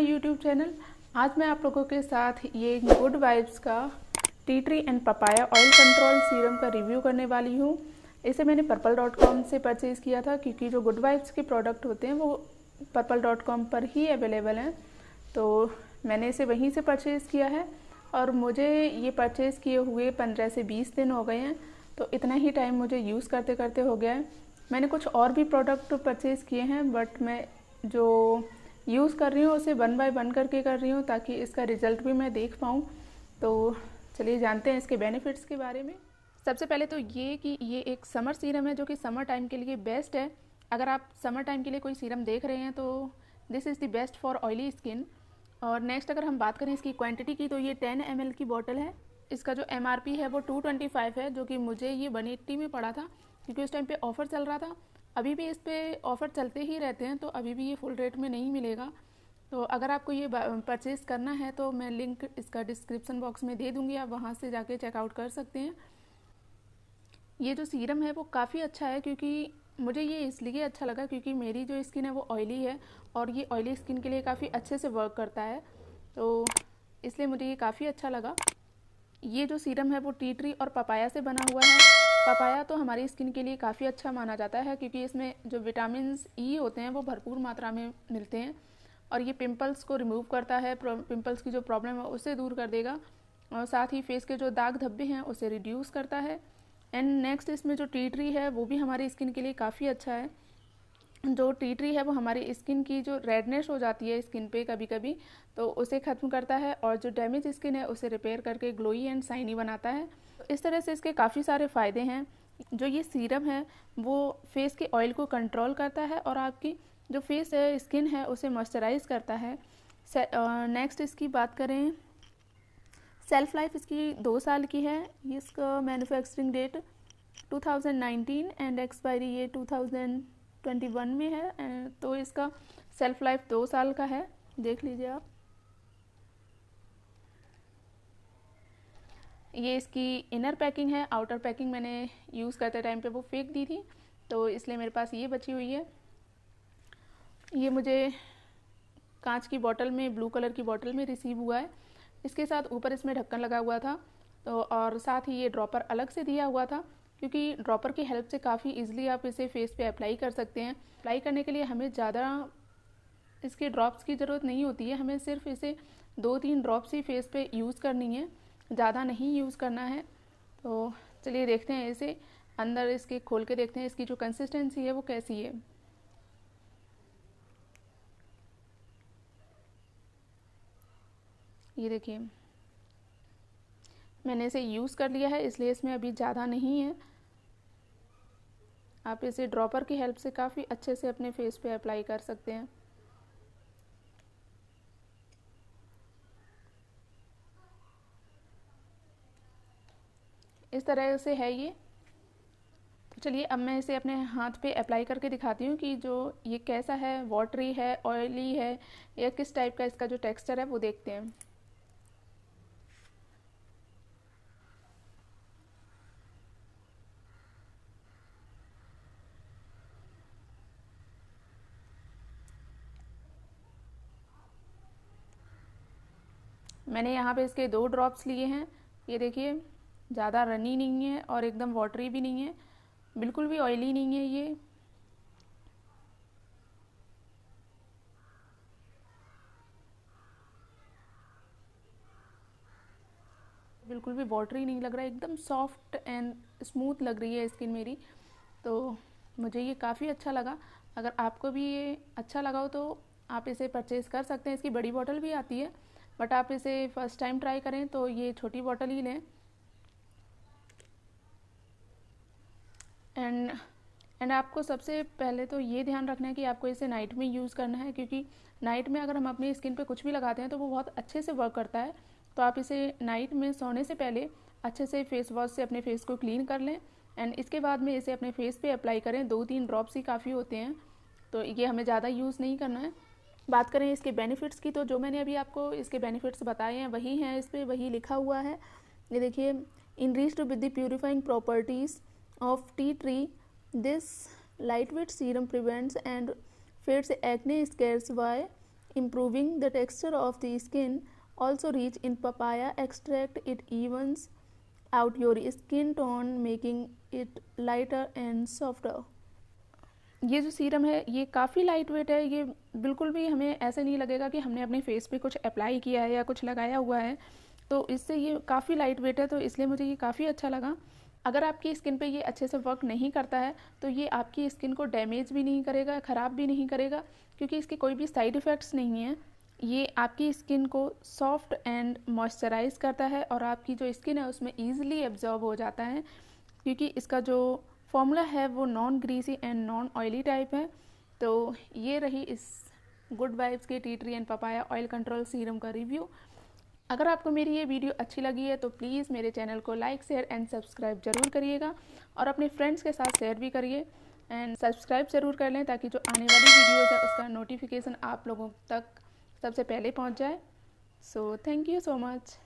My YouTube channel आज मैं आप लोगों के साथ ये गुड वाइब्स का tea tree and papaya oil control serum का रिव्यू करने वाली हूँ इसे मैंने पर्पल डॉट कॉम से परचेज़ किया था क्योंकि जो गुड वाइब्स के प्रोडक्ट होते हैं वो पर्पल डॉट कॉम पर ही अवेलेबल हैं तो मैंने इसे वहीं से परचेज़ किया है और मुझे ये परचेज़ किए हुए पंद्रह से बीस दिन हो गए हैं तो इतना ही टाइम मुझे यूज़ करते करते हो गया है मैंने कुछ और भी प्रोडक्ट परचेज़ किए हैं बट मैं जो यूज़ कर रही हूँ उसे वन बाय वन करके कर रही हूँ ताकि इसका रिजल्ट भी मैं देख पाऊँ तो चलिए जानते हैं इसके बेनिफिट्स के बारे में सबसे पहले तो ये कि ये एक समर सीरम है जो कि समर टाइम के लिए बेस्ट है अगर आप समर टाइम के लिए कोई सीरम देख रहे हैं तो this is the best for oily skin और नेक्स्ट अगर हम बात करें इसकी क्वांटिटी की तो ये 10 एम की बॉटल है इसका जो एम है वो 225 है जो कि मुझे ये 180 में पड़ा था क्योंकि उस टाइम पे ऑफर चल रहा था अभी भी इस पर ऑफ़र चलते ही रहते हैं तो अभी भी ये फुल रेट में नहीं मिलेगा तो अगर आपको ये परचेज़ करना है तो मैं लिंक इसका डिस्क्रिप्सन बॉक्स में दे दूँगी आप वहाँ से जाके चेकआउट कर सकते हैं ये जो सीरम है वो काफ़ी अच्छा है क्योंकि मुझे ये इसलिए अच्छा लगा क्योंकि मेरी जो स्किन है वो ऑयली है और ये ऑयली स्किन के लिए काफ़ी अच्छे से वर्क करता है तो इसलिए मुझे ये काफ़ी अच्छा लगा ये जो सीरम है वो टी ट्री और पपाया से बना हुआ है पपाया तो हमारी स्किन के लिए काफ़ी अच्छा माना जाता है क्योंकि इसमें जो विटामिन ई e होते हैं वो भरपूर मात्रा में मिलते हैं और ये पिंपल्स को रिमूव करता है पिंपल्स की जो प्रॉब्लम है उसे दूर कर देगा और साथ ही फेस के जो दाग धब्बे हैं उसे रिड्यूस करता है एंड नेक्स्ट इसमें जो टी ट्री है वो भी हमारी स्किन के लिए काफ़ी अच्छा है जो टी ट्री है वो हमारी स्किन की जो रेडनेस हो जाती है स्किन पे कभी कभी तो उसे ख़त्म करता है और जो डैमेज स्किन है उसे रिपेयर करके ग्लोई एंड साइनी बनाता है इस तरह से इसके काफ़ी सारे फ़ायदे हैं जो ये सीरम है वो फेस के ऑयल को कंट्रोल करता है और आपकी जो फेस है स्किन है उसे मॉइस्चराइज करता है नेक्स्ट इसकी बात करें सेल्फ लाइफ इसकी दो साल की है इसका मैन्युफैक्चरिंग डेट 2019 एंड एक्सपायरी ये 2021 में है तो इसका सेल्फ लाइफ दो साल का है देख लीजिए आप ये इसकी इनर पैकिंग है आउटर पैकिंग मैंने यूज़ करते टाइम पे वो फेंक दी थी तो इसलिए मेरे पास ये बची हुई है ये मुझे कांच की बॉटल में ब्लू कलर की बॉटल में रिसीव हुआ है इसके साथ ऊपर इसमें ढक्कन लगा हुआ था तो और साथ ही ये ड्रॉपर अलग से दिया हुआ था क्योंकि ड्रॉपर की हेल्प से काफ़ी ईजिली आप इसे फेस पर अप्लाई कर सकते हैं अप्लाई करने के लिए हमें ज़्यादा इसके ड्रॉप्स की ज़रूरत नहीं होती है हमें सिर्फ इसे दो तीन ड्रॉप्स ही फेस पे यूज़ करनी है ज़्यादा नहीं यूज़ करना है तो चलिए देखते हैं इसे अंदर इसके खोल के देखते हैं इसकी जो कंसिस्टेंसी है वो कैसी है ये देखिए मैंने इसे यूज़ कर लिया है इसलिए इसमें अभी ज़्यादा नहीं है आप इसे ड्रॉपर की हेल्प से काफ़ी अच्छे से अपने फेस पे अप्लाई कर सकते हैं इस तरह से है ये तो चलिए अब मैं इसे अपने हाथ पे अप्लाई करके दिखाती हूँ कि जो ये कैसा है वाटरी है ऑयली है या किस टाइप का इसका जो टेक्सचर है वो देखते हैं मैंने यहाँ पे इसके दो ड्रॉप्स लिए हैं ये देखिए ज़्यादा रनी नहीं है और एकदम वाटरी भी नहीं है बिल्कुल भी ऑयली नहीं है ये बिल्कुल भी वाटरी नहीं लग रहा एकदम सॉफ्ट एंड स्मूथ लग रही है स्किन मेरी तो मुझे ये काफ़ी अच्छा लगा अगर आपको भी ये अच्छा लगा हो तो आप इसे परचेज़ कर सकते हैं इसकी बड़ी बॉटल भी आती है बट आप इसे फ़र्स्ट टाइम ट्राई करें तो ये छोटी बॉटल ही लें एंड एंड आपको सबसे पहले तो ये ध्यान रखना है कि आपको इसे नाइट में यूज़ करना है क्योंकि नाइट में अगर हम अपनी स्किन पे कुछ भी लगाते हैं तो वो बहुत अच्छे से वर्क करता है तो आप इसे नाइट में सोने से पहले अच्छे से फेस वॉश से अपने फेस को क्लीन कर लें एंड इसके बाद में इसे अपने फेस पे अप्लाई करें दो तीन ड्रॉप्स ही काफ़ी होते हैं तो ये हमें ज़्यादा यूज़ नहीं करना है बात करें इसके बेनिफिट्स की तो जो मैंने अभी आपको इसके बेनिफिट्स बताए हैं वही हैं इस पर वही लिखा हुआ है ये देखिए enriched too with the purifying properties of tea tree. This lightweight serum prevents and fades acne scars by improving the texture of the skin. Also rich in papaya extract, it evens out your skin tone, making it lighter and softer. ये जो serum है ये काफ़ी light weight है ये बिल्कुल भी हमें ऐसे नहीं लगेगा कि हमने अपने फेस पे कुछ अप्लाई किया है या कुछ लगाया हुआ है तो इससे ये काफ़ी लाइट वेट है तो इसलिए मुझे ये काफ़ी अच्छा लगा अगर आपकी स्किन पे ये अच्छे से वर्क नहीं करता है तो ये आपकी स्किन को डैमेज भी नहीं करेगा ख़राब भी नहीं करेगा क्योंकि इसके कोई भी साइड इफ़ेक्ट्स नहीं है ये आपकी स्किन को सॉफ्ट एंड मॉइस्चराइज करता है और आपकी जो स्किन है उसमें ईजिली एब्जॉर्ब हो जाता है क्योंकि इसका जो फॉर्मूला है वो non greasy and non oily type है तो ये रही इस गुड वाइब्स के tea tree and papaya oil control serum का रिव्यू अगर आपको मेरी ये वीडियो अच्छी लगी है तो प्लीज़ मेरे चैनल को लाइक शेयर एंड सब्सक्राइब ज़रूर करिएगा और अपने फ्रेंड्स के साथ शेयर भी करिए एंड सब्सक्राइब ज़रूर कर लें ताकि जो आने वाली वीडियोज़ है उसका नोटिफिकेशन आप लोगों तक सबसे पहले पहुँच जाए so thank you so much